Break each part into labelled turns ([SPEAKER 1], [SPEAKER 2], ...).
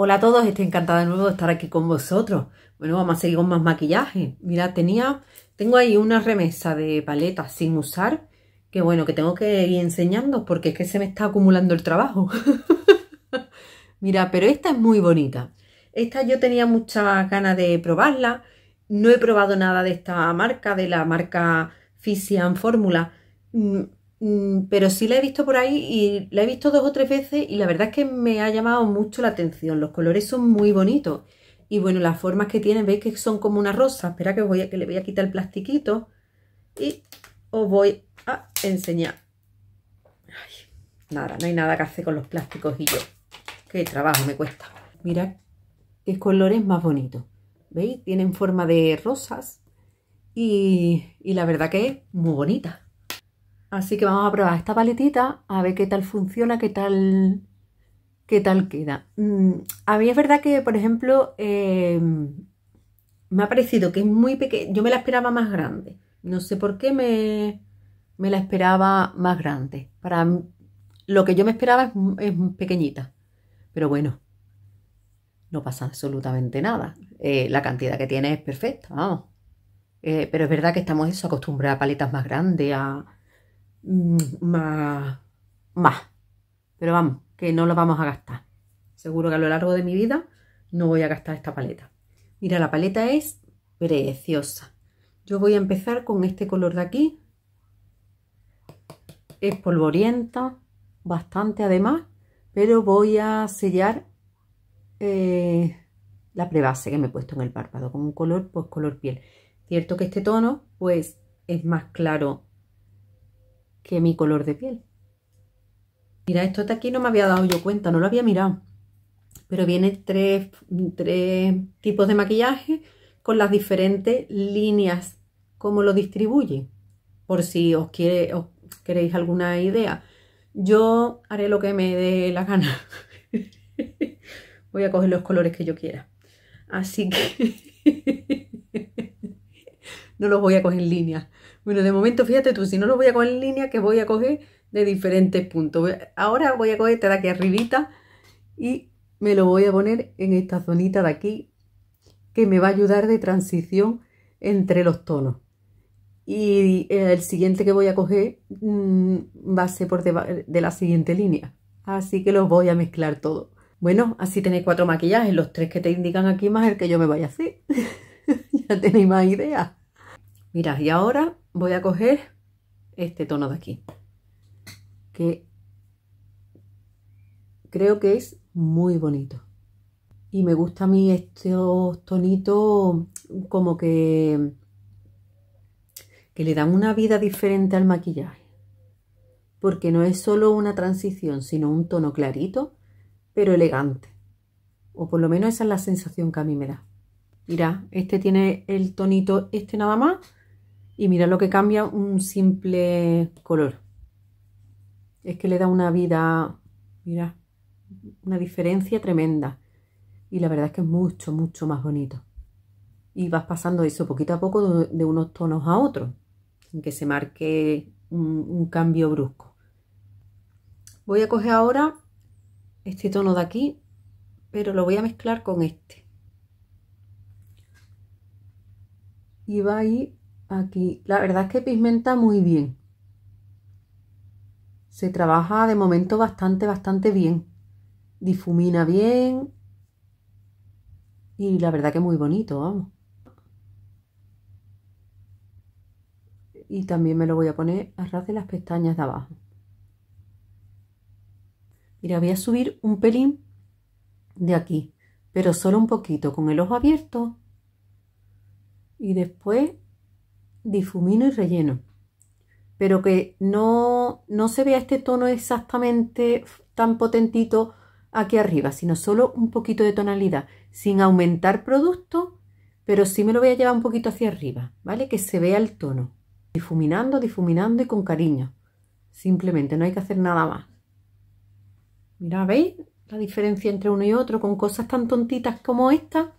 [SPEAKER 1] Hola a todos, estoy encantada de nuevo de estar aquí con vosotros. Bueno, vamos a seguir con más maquillaje. Mira, tenía, tengo ahí una remesa de paletas sin usar, que bueno, que tengo que ir enseñando porque es que se me está acumulando el trabajo. Mira, pero esta es muy bonita. Esta yo tenía muchas ganas de probarla. No he probado nada de esta marca, de la marca Fisian Fórmula. Mm, Mm, pero sí la he visto por ahí y la he visto dos o tres veces y la verdad es que me ha llamado mucho la atención. Los colores son muy bonitos. Y bueno, las formas que tienen, veis que son como una rosa. Espera que, voy a, que le voy a quitar el plastiquito y os voy a enseñar. nada, no hay nada que hacer con los plásticos y yo. Qué trabajo me cuesta. Mirad qué colores más bonitos. ¿Veis? Tienen forma de rosas y, y la verdad que es muy bonita. Así que vamos a probar esta paletita a ver qué tal funciona, qué tal, qué tal queda. Mm, a mí es verdad que, por ejemplo, em, me ha parecido que es muy pequeña. Yo me la esperaba más grande. No sé por qué me, me la esperaba más grande. Para lo que yo me esperaba es, pequeñita. Pero bueno, no pasa absolutamente nada. Eh, la cantidad que tiene es perfecta, vamos. Eh, pero es verdad que estamos eso, acostumbrados a paletas más grandes, a más, mm, Pero vamos, que no lo vamos a gastar. Seguro que a lo largo de mi vida no voy a gastar esta paleta. Mira, la paleta es preciosa. Yo voy a empezar con este color de aquí. Es polvorienta, bastante además, pero voy a sellar eh, la prebase que me he puesto en el párpado con un color, pues color piel. Cierto que este tono, pues es más claro que mi color de piel. Mira, esto de aquí no me había dado yo cuenta, no lo había mirado. Pero viene tres, tipos de maquillaje con las diferentes líneas, cómo lo distribuye, Por si os, quiere, os queréis alguna idea. Yo haré lo que me dé la gana. Voy a coger los colores que yo quiera. Así que no los voy a coger en línea. Bueno, de momento, fíjate tú, si no lo voy a coger en línea, que voy a coger de diferentes puntos. Ahora voy a coger de aquí arribita y me lo voy a poner en esta zonita de aquí, que me va a ayudar de transición entre los tonos. Y eh, el siguiente que voy a coger mm, va a ser por de la siguiente línea. Así que los voy a mezclar todo. Bueno, así tenéis cuatro maquillajes, los tres que te indican aquí más el que yo me vaya a hacer. ya tenéis más ideas. Mirad, y ahora voy a coger este tono de aquí, que creo que es muy bonito. Y me gusta a mí estos tonitos como que, que le dan una vida diferente al maquillaje. Porque no es solo una transición, sino un tono clarito, pero elegante. O por lo menos esa es la sensación que a mí me da. Mirad, este tiene el tonito este nada más y mira lo que cambia un simple color. Es que le da una vida, mira, una diferencia tremenda. Y la verdad es que es mucho, mucho más bonito. Y vas pasando eso poquito a poco de, unos tonos a otros, sin que se marque un, un cambio brusco. Voy a coger ahora este tono de aquí, pero lo voy a mezclar con este. Y va a ir Aquí la verdad es que pigmenta muy bien. Se trabaja de momento bastante, bastante bien. Difumina bien. Y la verdad que muy bonito, vamos. Y también me lo voy a poner a ras de las pestañas de abajo. Mira, voy a subir un pelín de aquí, pero solo un poquito, con el ojo abierto. Y después difumino y relleno, pero que no, no se vea este tono exactamente tan potentito aquí arriba, sino solo un poquito de tonalidad, sin aumentar producto, pero sí me lo voy a llevar un poquito hacia arriba, ¿vale? Que se vea el tono, difuminando, difuminando y con cariño. Simplemente no hay que hacer nada más. Mira, ¿veis? La diferencia entre uno y otro con cosas tan tontitas como esta.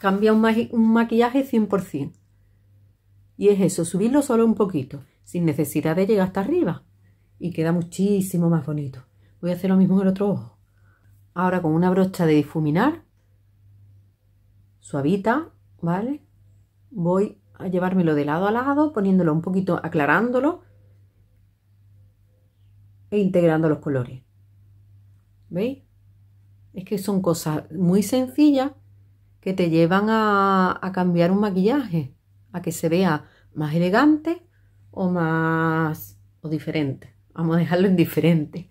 [SPEAKER 1] Cambia un, un maquillaje 100%. Y es eso, subirlo solo un poquito, sin necesidad de llegar hasta arriba. Y queda muchísimo más bonito. Voy a hacer lo mismo en el otro ojo. Ahora con una brocha de difuminar, suavita, ¿vale? Voy a llevármelo de lado a lado, poniéndolo un poquito, aclarándolo e integrando los colores. ¿Veis? Es que son cosas muy sencillas que te llevan a, a cambiar un maquillaje a que se vea más elegante o más o diferente. Vamos a dejarlo en diferente.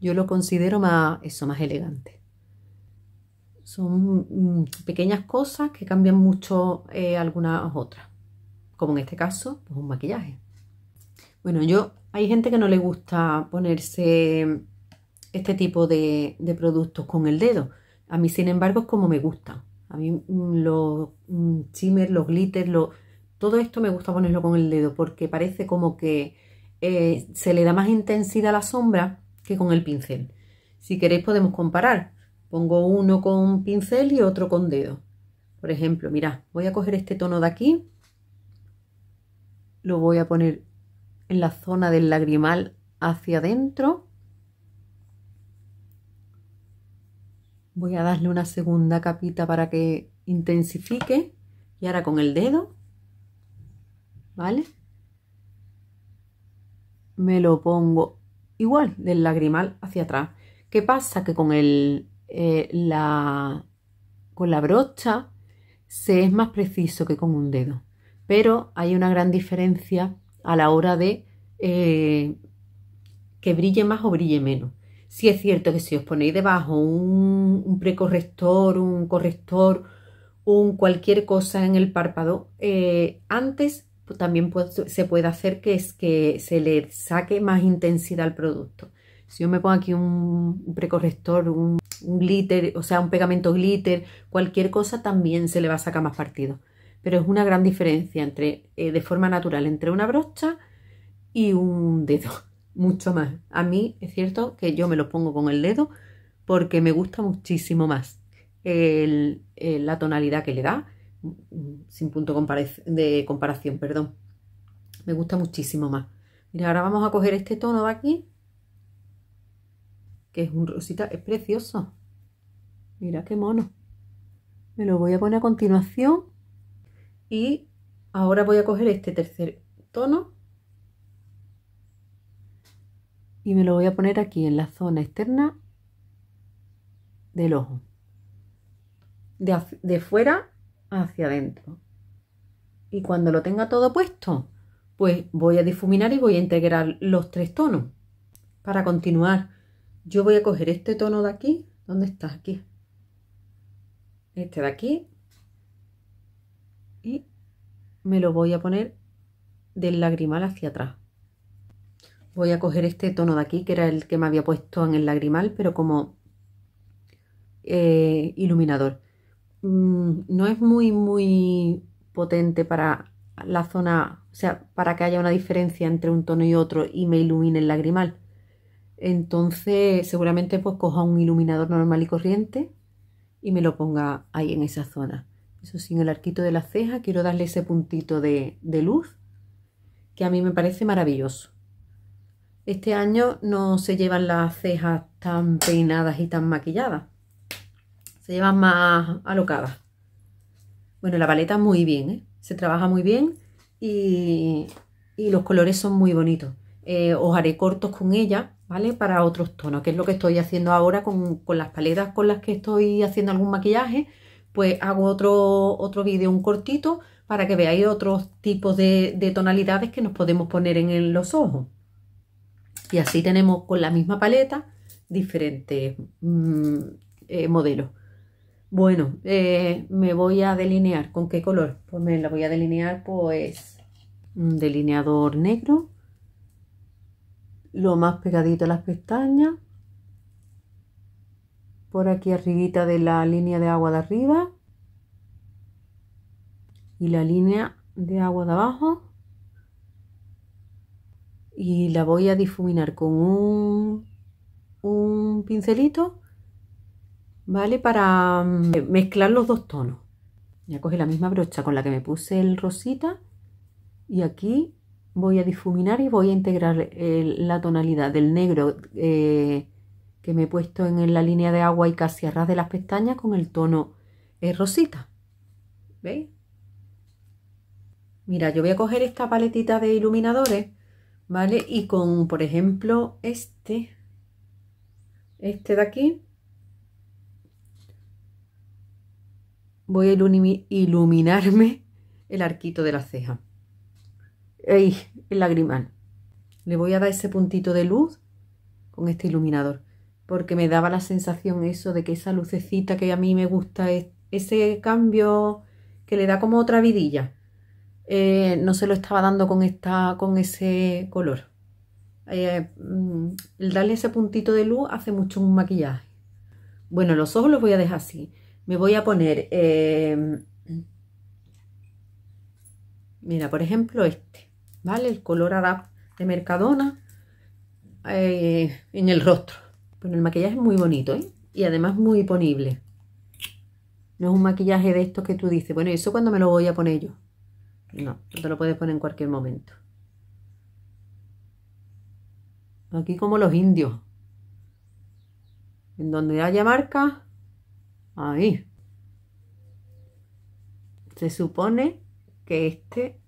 [SPEAKER 1] Yo lo considero más eso, más elegante. Son mm, pequeñas cosas que cambian mucho eh, algunas otras, como en este caso, pues un maquillaje. Bueno, yo hay gente que no le gusta ponerse este tipo de, de productos con el dedo. A mí, sin embargo, es como me gusta a mí mm, los shimmer, mm, los glitters, todo esto me gusta ponerlo con el dedo porque parece como que eh, se le da más intensidad a la sombra que con el pincel. Si queréis podemos comparar. Pongo uno con pincel y otro con dedo. Por ejemplo, mirad, voy a coger este tono de aquí. Lo voy a poner en la zona del lagrimal hacia adentro. Voy a darle una segunda capita para que intensifique. Y ahora con el dedo, ¿vale? Me lo pongo igual, del lagrimal hacia atrás. ¿Qué pasa? Que con, el, eh, la, con la brocha se es más preciso que con un dedo. Pero hay una gran diferencia a la hora de eh, que brille más o brille menos. Si es cierto que si os ponéis debajo un, precorrector, un corrector, un cualquier cosa en el párpado, eh, antes también se puede hacer que, es que se le saque más intensidad al producto. Si yo me pongo aquí un, precorrector, un, glitter, o sea, un pegamento glitter, cualquier cosa también se le va a sacar más partido pero es una gran diferencia entre eh, de forma natural entre una brocha y un dedo mucho más. A mí es cierto que yo me lo pongo con el dedo porque me gusta muchísimo más el, eh, la tonalidad que le da, sin punto de comparación, perdón. Me gusta muchísimo más. Mira, ahora vamos a coger este tono de aquí, que es un rosita, es precioso. Mira qué mono. Me lo voy a poner a continuación y ahora voy a coger este tercer tono y me lo voy a poner aquí en la zona externa del ojo de, fuera hacia adentro y cuando lo tenga todo puesto pues voy a difuminar y voy a integrar los tres tonos para continuar yo voy a coger este tono de aquí ¿dónde está? aquí este de aquí y me lo voy a poner del lagrimal hacia atrás voy a coger este tono de aquí, que era el que me había puesto en el lagrimal, pero como eh, iluminador. Mm, no es muy, muy potente para la zona, o sea, para que haya una diferencia entre un tono y otro y me ilumine el lagrimal. Entonces, seguramente pues coja un iluminador normal y corriente y me lo ponga ahí en esa zona. Eso sin el arquito de la ceja, quiero darle ese puntito de luz que a mí me parece maravilloso. Este año no se llevan las cejas tan peinadas y tan maquilladas. Se llevan más alocadas. Bueno, la paleta muy bien, ¿eh? Se trabaja muy bien y, los colores son muy bonitos. Eh, os haré cortos con ella, ¿vale? Para otros tonos, que es lo que estoy haciendo ahora con, las paletas con las que estoy haciendo algún maquillaje. Pues hago otro, otro vídeo, un cortito, para que veáis otros tipos de tonalidades que nos podemos poner en los ojos. Y así tenemos con la misma paleta diferentes mm, eh, modelos. Bueno, eh, me voy a delinear. ¿Con qué color? Pues me la voy a delinear pues un delineador negro. Lo más pegadito a las pestañas. Por aquí arribita de la línea de agua de arriba. Y la línea de agua de abajo y la voy a difuminar con un, un pincelito, ¿vale? Para mm, mezclar los dos tonos. Ya coge la misma brocha con la que me puse el rosita y aquí voy a difuminar y voy a integrar la tonalidad del negro eh, que me he puesto en la línea de agua y casi a ras de las pestañas con el tono eh, rosita. ¿Veis? Mira, yo voy a coger esta paletita de iluminadores ¿vale? Y con, por ejemplo, este, este de aquí, voy a iluminarme el arquito de la ceja. ¡Ey! El lagrimal. Le voy a dar ese puntito de luz con este iluminador, porque me daba la sensación eso de que esa lucecita que a mí me gusta, es ese cambio que le da como otra vidilla. Eh, no se lo estaba dando con, esta, con ese color. Eh, mm, el darle ese puntito de luz hace mucho un maquillaje. Bueno, los ojos los voy a dejar así. Me voy a poner... Eh, mira, por ejemplo este, ¿vale? El color Adap de Mercadona en el rostro. Bueno, el maquillaje es muy bonito, Y además muy ponible. No es un maquillaje de estos que tú dices, bueno, ¿eso cuando me lo voy a poner yo? No, te lo puedes poner en cualquier momento. Aquí como los indios. En donde haya marca, ahí. Se supone que este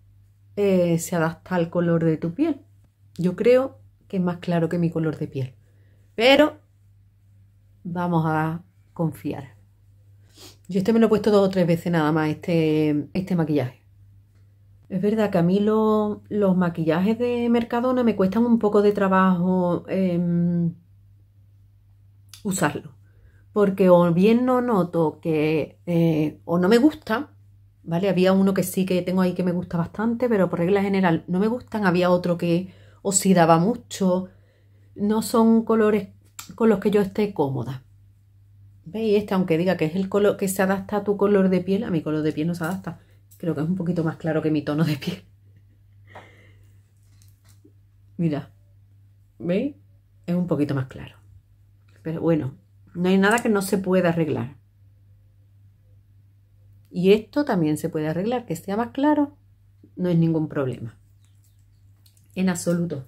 [SPEAKER 1] eh, se adapta al color de tu piel. Yo creo que es más claro que mi color de piel. Pero vamos a confiar. Yo este me lo he puesto dos o tres veces nada más, este, este maquillaje. Es verdad que a mí los maquillajes de Mercadona me cuestan un poco de trabajo usarlos em, usarlo. Porque o bien no noto que... Eh, o no me gusta, ¿vale? Había uno que sí que tengo ahí que me gusta bastante, pero por regla general no me gustan. Había otro que oxidaba mucho. No son colores con los que yo esté cómoda. ¿Veis? Este, aunque diga que es el color que se adapta a tu color de piel, a mi color de piel no se adapta. Pero que es un poquito más claro que mi tono de piel. Mira, ¿veis? Es un poquito más claro. Pero bueno, no hay nada que no se pueda arreglar. Y esto también se puede arreglar, que sea más claro, no es ningún problema. En absoluto.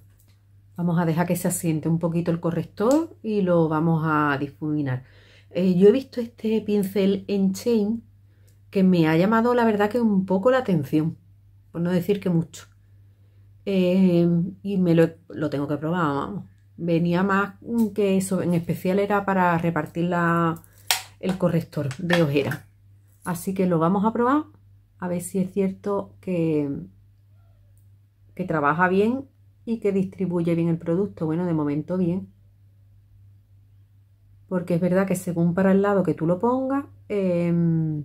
[SPEAKER 1] Vamos a dejar que se asiente un poquito el corrector y lo vamos a difuminar. Eh, yo he visto este pincel en chain que me ha llamado la verdad que un poco la atención, por no decir que mucho. Em, y me lo, tengo que probar, vamos. Venía más que eso, en especial era para repartir la, el corrector de ojera. Así que lo vamos a probar, a ver si es cierto que, que trabaja bien y que distribuye bien el producto. Bueno, de momento bien. Porque es verdad que según para el lado que tú lo pongas, em,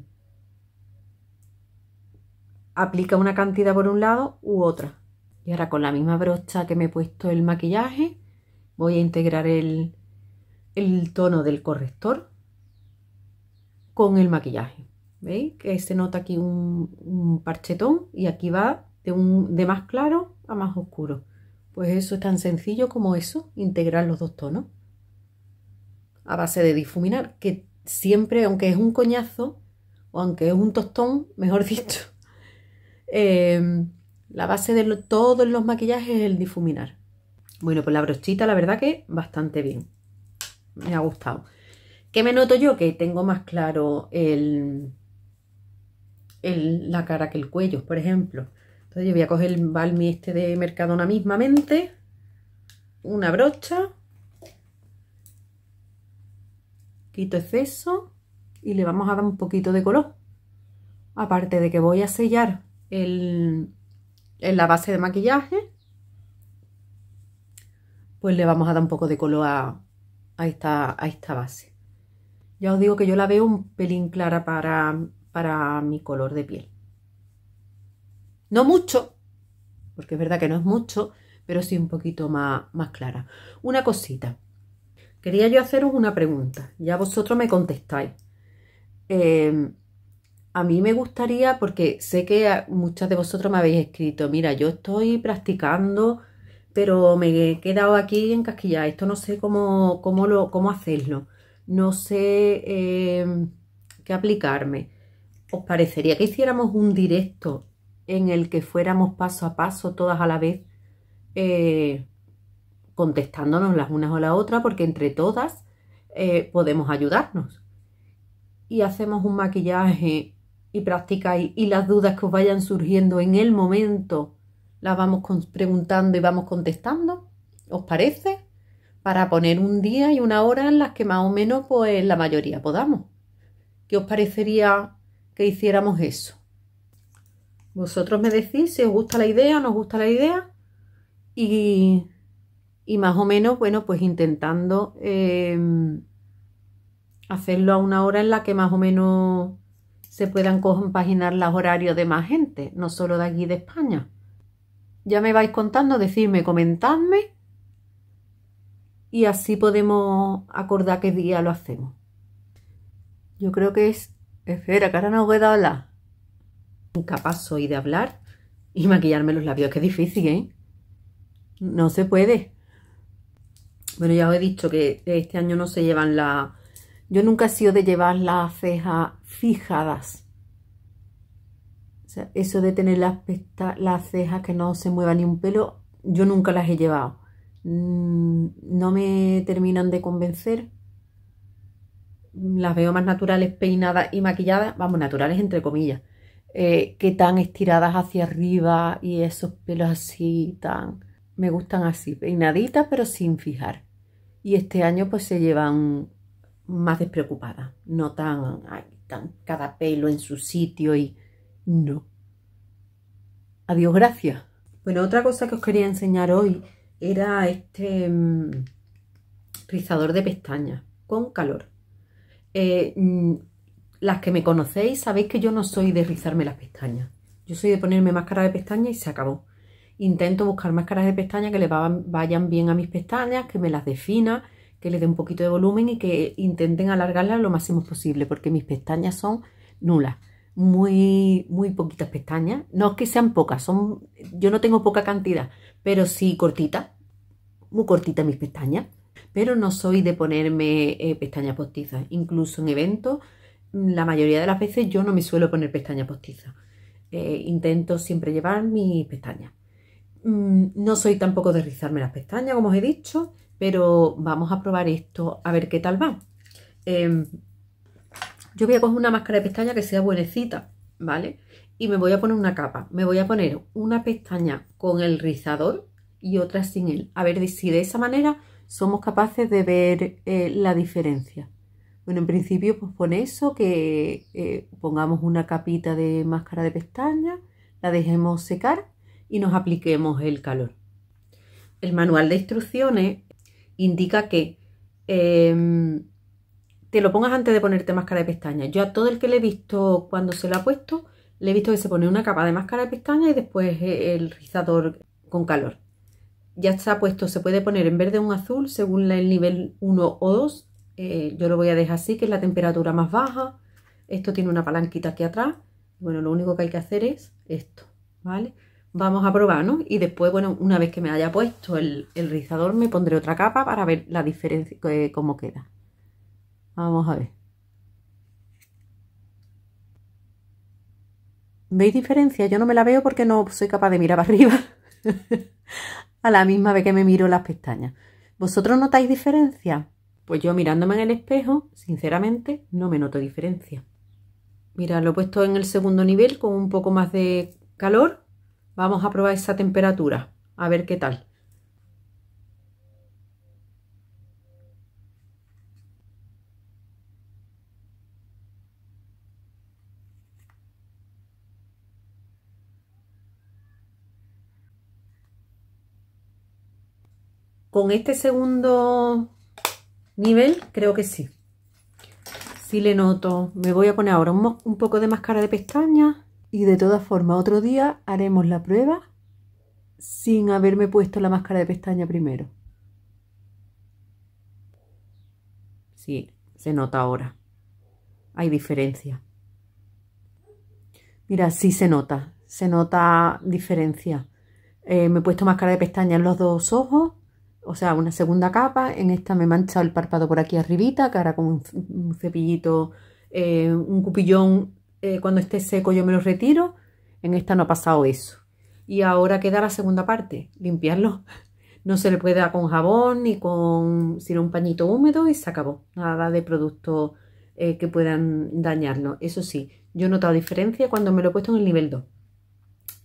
[SPEAKER 1] aplica una cantidad por un lado u otra. Y ahora con la misma brocha que me he puesto el maquillaje, voy a integrar el, tono del corrector con el maquillaje. ¿Veis? Que se nota aquí un, un parchetón y aquí va de, un, de más claro a más oscuro. Pues eso es tan sencillo como eso, integrar los dos tonos. A base de difuminar, que siempre, aunque es un coñazo, o aunque es un tostón, mejor dicho, Em, la base de todos los maquillajes es el difuminar. Bueno, pues la brochita la verdad que bastante bien. Me ha gustado. ¿Qué me noto yo? Que tengo más claro el, la cara que el cuello, por ejemplo. Entonces yo voy a coger el balmi este de Mercadona mismamente. Una brocha. Quito exceso. Y le vamos a dar un poquito de color. Aparte de que voy a sellar en la base de maquillaje, pues le vamos a dar un poco de color a, esta, base. Ya os digo que yo la veo un pelín clara para, para mi color de piel. No mucho, porque es verdad que no es mucho, pero sí un poquito más, más clara. Una cosita. Quería yo haceros una pregunta. Ya vosotros me contestáis. Eh, a mí me gustaría, porque sé que muchas de vosotros me habéis escrito, mira, yo estoy practicando, pero me he quedado aquí en casquilla, esto no sé cómo, cómo, cómo hacerlo, no sé eh, qué aplicarme. ¿Os parecería que hiciéramos un directo en el que fuéramos paso a paso, todas a la vez, eh, contestándonos las unas o la otra? Porque entre todas eh, podemos ayudarnos. Y hacemos un maquillaje y practicáis y las dudas que os vayan surgiendo en el momento las vamos preguntando y vamos contestando, ¿os parece? Para poner un día y una hora en las que más o menos pues la mayoría podamos. ¿Qué os parecería que hiciéramos eso? Vosotros me decís si os gusta la idea o no os gusta la idea y, y más o menos, bueno, pues intentando eh, hacerlo a una hora en la que más o menos se puedan compaginar los horarios de más gente, no solo de aquí de España. Ya me vais contando, decidme, comentadme y así podemos acordar qué día lo hacemos. Yo creo que es... Espera, cara no voy dar la... Incapaz soy de hablar y maquillarme los labios, que es difícil, ¿eh? No se puede. Bueno, ya os he dicho que este año no se llevan la, yo nunca he sido de llevar las cejas fijadas. O sea, eso de tener las, cejas que no se mueva ni un pelo, yo nunca las he llevado. Mm, no me terminan de convencer. Las veo más naturales peinadas y maquilladas, vamos, naturales entre comillas, eh, que tan estiradas hacia arriba y esos pelos así tan... Me gustan así, peinaditas pero sin fijar. Y este año pues se llevan más despreocupada, no tan, cada pelo en su sitio y no. Adiós, gracias. Bueno, otra cosa que os quería enseñar hoy era este mm, rizador de pestañas con calor. Eh, mm, las que me conocéis sabéis que yo no soy de rizarme las pestañas. Yo soy de ponerme máscara de pestañas y se acabó. Intento buscar máscaras de pestañas que le vayan bien a mis pestañas, que me las defina que le dé un poquito de volumen y que intenten alargarla lo máximo posible, porque mis pestañas son nulas, muy, muy poquitas pestañas. No es que sean pocas, son, yo no tengo poca cantidad, pero sí cortitas, muy cortitas mis pestañas. Pero no soy de ponerme eh, pestañas postizas, incluso en eventos, mm, la mayoría de las veces yo no me suelo poner pestañas postizas. Eh, intento siempre llevar mis pestañas. Mm, no soy tampoco de rizarme las pestañas, como os he dicho, pero vamos a probar esto a ver qué tal va. Em, yo voy a coger una máscara de pestaña que sea buenecita, ¿vale? Y me voy a poner una capa. Me voy a poner una pestaña con el rizador y otra sin él. A ver si de esa manera somos capaces de ver eh, la diferencia. Bueno, en principio pues pone eso, que eh, pongamos una capita de máscara de pestaña, la dejemos secar y nos apliquemos el calor. El manual de instrucciones indica que em, te lo pongas antes de ponerte máscara de pestaña. Yo a todo el que le he visto cuando se lo ha puesto, le he visto que se pone una capa de máscara de pestaña y después eh, el rizador con calor. Ya está puesto, se puede poner en verde o en azul según el nivel 1 o 2. Eh, yo lo voy a dejar así, que es la temperatura más baja. Esto tiene una palanquita aquí atrás. Bueno, lo único que hay que hacer es esto, ¿vale? vamos a probar, ¿no? y después, bueno, una vez que me haya puesto el, rizador me pondré otra capa para ver la diferencia, eh, cómo queda. Vamos a ver. ¿Veis diferencia? Yo no me la veo porque no soy capaz de mirar para arriba a la misma vez que me miro las pestañas. ¿Vosotros notáis diferencia? Pues yo mirándome en el espejo, sinceramente, no me noto diferencia. Mira, lo he puesto en el segundo nivel con un poco más de calor Vamos a probar esa temperatura, a ver qué tal. Con este segundo nivel, creo que sí. Sí le noto. Me voy a poner ahora un, poco de máscara de pestañas y de todas formas, otro día haremos la prueba sin haberme puesto la máscara de pestaña primero. Sí, se nota ahora. Hay diferencia. Mira, sí se nota, se nota diferencia. Eh, me he puesto máscara de pestaña en los dos ojos, o sea, una segunda capa. En esta me he manchado el párpado por aquí arribita, que ahora con un cepillito, eh, un cupillón eh, cuando esté seco yo me lo retiro. En esta no ha pasado eso. Y ahora queda la segunda parte, limpiarlo. No se le puede dar con jabón ni con sino un pañito húmedo y se acabó. Nada de productos eh, que puedan dañarlo. Eso sí, yo he notado diferencia cuando me lo he puesto en el nivel 2.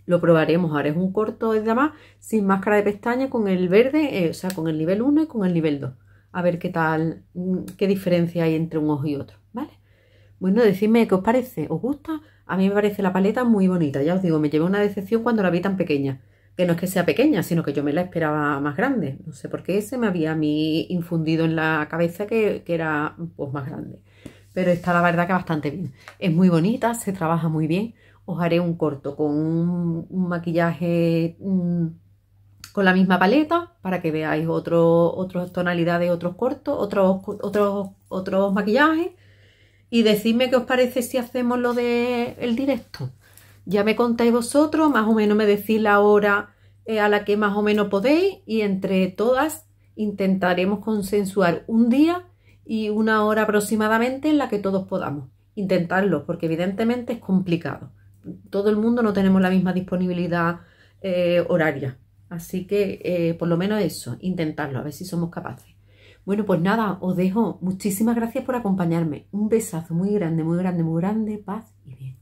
[SPEAKER 1] Lo probaremos ahora. Es un corto de más. sin máscara de pestaña con el verde, eh, o sea, con el nivel 1 y con el nivel 2. A ver qué tal, mm, qué diferencia hay entre un ojo y otro, ¿vale? Bueno, decidme qué os parece. ¿Os gusta? A mí me parece la paleta muy bonita. Ya os digo, me llevé una decepción cuando la vi tan pequeña. Que no es que sea pequeña, sino que yo me la esperaba más grande. No sé por qué se me había a mí infundido en la cabeza que, era pues, más grande. Pero está la verdad que bastante bien. Es muy bonita, se trabaja muy bien. Os haré un corto con un, maquillaje mm, con la misma paleta para que veáis otro, otras tonalidades, otros cortos, otros, otros, otros maquillajes y decidme qué os parece si hacemos lo del el directo. Ya me contáis vosotros, más o menos me decís la hora eh, a la que más o menos podéis y entre todas intentaremos consensuar un día y una hora aproximadamente en la que todos podamos. Intentarlo, porque evidentemente es complicado. Todo el mundo no tenemos la misma disponibilidad eh, horaria. Así que eh, por lo menos eso, intentarlo, a ver si somos capaces. Bueno, pues nada, os dejo. Muchísimas gracias por acompañarme. Un besazo muy grande, muy grande, muy grande. Paz y bien.